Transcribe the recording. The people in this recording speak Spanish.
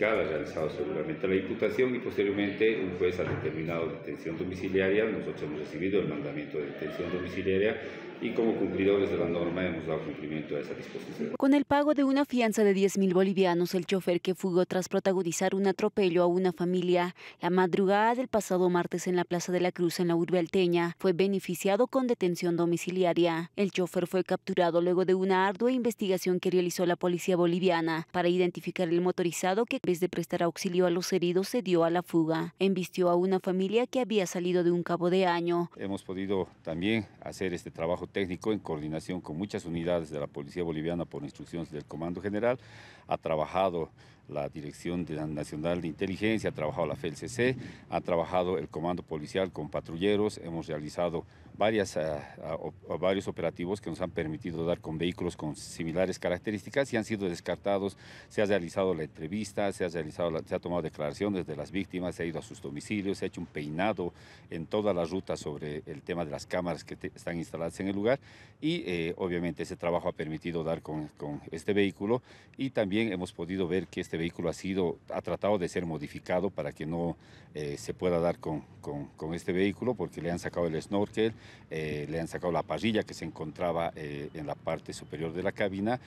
realizado seguramente la imputación y posteriormente un juez ha determinado detención domiciliaria. Nosotros hemos recibido el mandamiento de detención domiciliaria y como cumplidores de la norma hemos dado cumplimiento a esa disposición. Con el pago de una fianza de 10 mil bolivianos, el chofer que fugó tras protagonizar un atropello a una familia la madrugada del pasado martes en la Plaza de la Cruz en la urbe alteña fue beneficiado con detención domiciliaria. El chofer fue capturado luego de una ardua investigación que realizó la policía boliviana para identificar el motorizado que en vez de prestar auxilio a los heridos se dio a la fuga. Embistió a una familia que había salido de un cabo de año. Hemos podido también hacer este trabajo técnico, en coordinación con muchas unidades de la Policía Boliviana por instrucciones del Comando General, ha trabajado la Dirección Nacional de Inteligencia, ha trabajado la FELCC, ha trabajado el Comando Policial con patrulleros, hemos realizado varias, ah, ah, ah, varios operativos que nos han permitido dar con vehículos con similares características y han sido descartados. Se ha realizado la entrevista, se ha, realizado se ha tomado declaraciones de las víctimas, se ha ido a sus domicilios, se ha hecho un peinado en toda la ruta sobre el tema de las cámaras que están instaladas en el lugar y eh, obviamente ese trabajo ha permitido dar con, con este vehículo y también hemos podido ver que este vehículo ha sido, ha tratado de ser modificado para que no eh, se pueda dar con, este vehículo, porque le han sacado el snorkel, eh, le han sacado la parrilla que se encontraba eh, en la parte superior de la cabina.